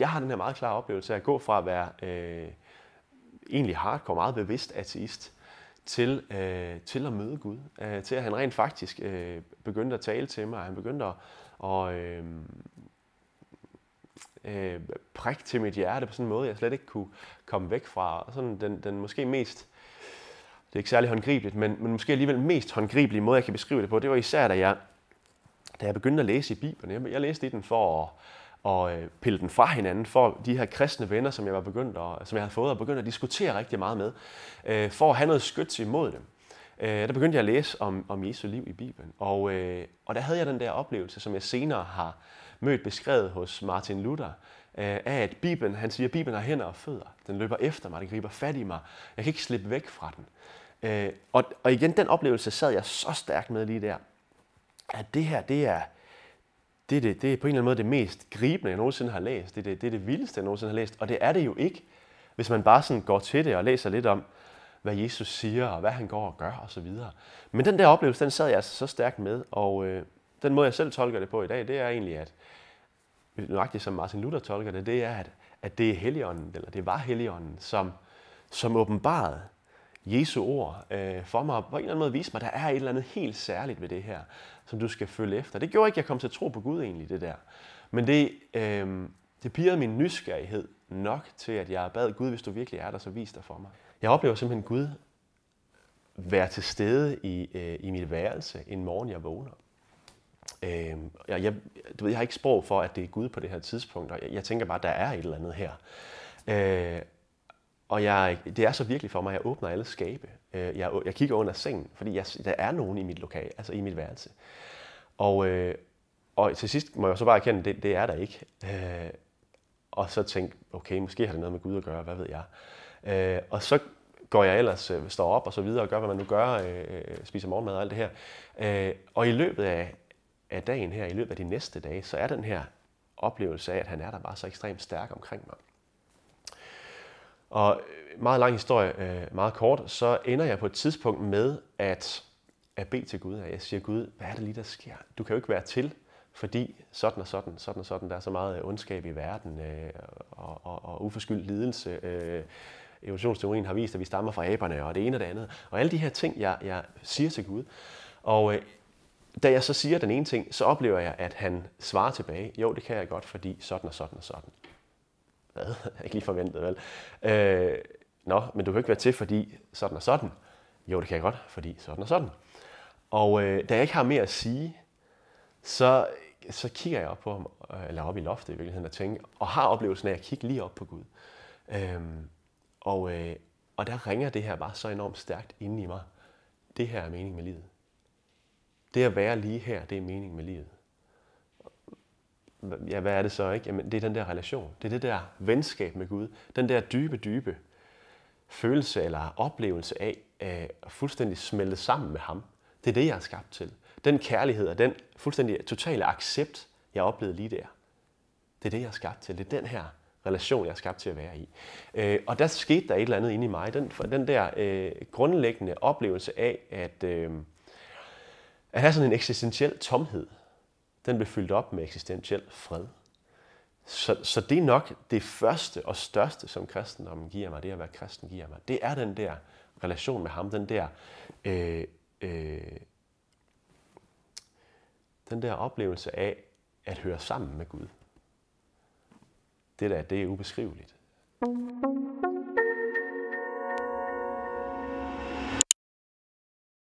jeg har den her meget klare oplevelse af at gå fra at være øh, egentlig hardcore, meget bevidst ateist, til, øh, til at møde Gud. Øh, til at han rent faktisk øh, begyndte at tale til mig, og han begyndte at og, øh, øh, prikke til mit hjerte på sådan en måde, jeg slet ikke kunne komme væk fra. Og sådan den, den måske mest, det er ikke særlig håndgribeligt, men, men måske alligevel mest håndgribelige måde, jeg kan beskrive det på, det var især, da jeg, da jeg begyndte at læse i Bibelen. Jeg, jeg læste i den for at og øh, pille den fra hinanden for de her kristne venner, som jeg var begyndt at, som jeg havde fået og begyndt at diskutere rigtig meget med, øh, for at have noget skyts imod dem. Øh, der begyndte jeg at læse om, om Jesu liv i Bibelen, og, og der havde jeg den der oplevelse, som jeg senere har mødt beskrevet hos Martin Luther, af at Bibelen, han siger, at Bibelen har hænder og fødder. Den løber efter mig, den griber fat i mig. Jeg kan ikke slippe væk fra den. og, og igen, den oplevelse sad jeg så stærkt med lige der, at det her, det er, det er, det, det er på en eller anden måde det mest gribende, jeg nogensinde har læst. Det er det, det er det vildeste, jeg nogensinde har læst. Og det er det jo ikke, hvis man bare sådan går til det og læser lidt om, hvad Jesus siger, og hvad han går og gør, og så videre. Men den der oplevelse, den sad jeg altså så stærkt med, og øh, den måde, jeg selv tolker det på i dag, det er egentlig, at nøjagtigt som Martin Luther tolker det, det er, at, at det er Helligånden, eller det var Helligånden, som, som åbenbarede Jesu ord øh, for mig, og på en eller anden måde vise mig, at der er et eller andet helt særligt ved det her, som du skal følge efter. Det gjorde ikke, at jeg kom til at tro på Gud egentlig, det der. Men det, øh, det pirrede min nysgerrighed nok til, at jeg bad Gud, hvis du virkelig er der, så vis dig for mig. Jeg oplever simpelthen Gud være til stede i, øh, i mit værelse en morgen, jeg vågner. Øh, jeg, jeg, du ved, jeg har ikke sprog for, at det er Gud på det her tidspunkt, og jeg, jeg tænker bare, at der er et eller andet her. Øh, og jeg, det er så virkelig for mig, at jeg åbner alle skabe. Øh, jeg, jeg kigger under sengen, fordi jeg, der er nogen i mit lokal, altså i mit værelse. Og, øh, og til sidst må jeg så bare erkende, at det, det er der ikke. Øh, og så tænke, okay, måske har det noget med Gud at gøre, hvad ved jeg. Øh, og så går jeg ellers, øh, står op og så videre og gør, hvad man nu gør, øh, øh spiser morgenmad og alt det her. Øh, og i løbet af, af dagen her, i løbet af de næste dage, så er den her oplevelse af, at han er der bare så ekstremt stærk omkring mig. Og øh, meget lang historie, øh, meget kort, så ender jeg på et tidspunkt med at, at bede til Gud, at jeg siger, Gud, hvad er det lige, der sker? Du kan jo ikke være til, fordi sådan og sådan, sådan og sådan, der er så meget øh, ondskab i verden og, og, og uforskyldt lidelse. evolutionsteorien har vist, at vi stammer fra aberne og det ene og det andet. Og alle de her ting, jeg, jeg siger til Gud. Og da jeg så siger den ene ting, så oplever jeg, at han svarer tilbage, jo, det kan jeg godt, fordi sådan og sådan og sådan hvad? ikke lige forventet, vel? Øh, nå, men du kan ikke være til, fordi sådan og sådan. Jo, det kan jeg godt, fordi sådan og sådan. Og øh, da jeg ikke har mere at sige, så, så kigger jeg op på ham, øh, eller op i loftet i virkeligheden, og tænker, og har oplevelsen af at kigge lige op på Gud. Øhm, og, øh, og der ringer det her bare så enormt stærkt inde i mig. Det her er mening med livet. Det at være lige her, det er mening med livet ja, hvad er det så ikke? Jamen, det er den der relation. Det er det der venskab med Gud. Den der dybe, dybe følelse eller oplevelse af at fuldstændig smelte sammen med ham. Det er det, jeg er skabt til. Den kærlighed og den fuldstændig totale accept, jeg oplevede lige der. Det er det, jeg er skabt til. Det er den her relation, jeg er skabt til at være i. Øh, og der skete der et eller andet inde i mig. Den, den der øh, grundlæggende oplevelse af at, øh, at have sådan en eksistentiel tomhed den blev fyldt op med eksistentiel fred. Så, så det er nok det første og største, som kristendommen giver mig, det at være kristen giver mig. Det er den der relation med ham, den der, øh, øh, den der oplevelse af at høre sammen med Gud. Det der, det er ubeskriveligt. thank you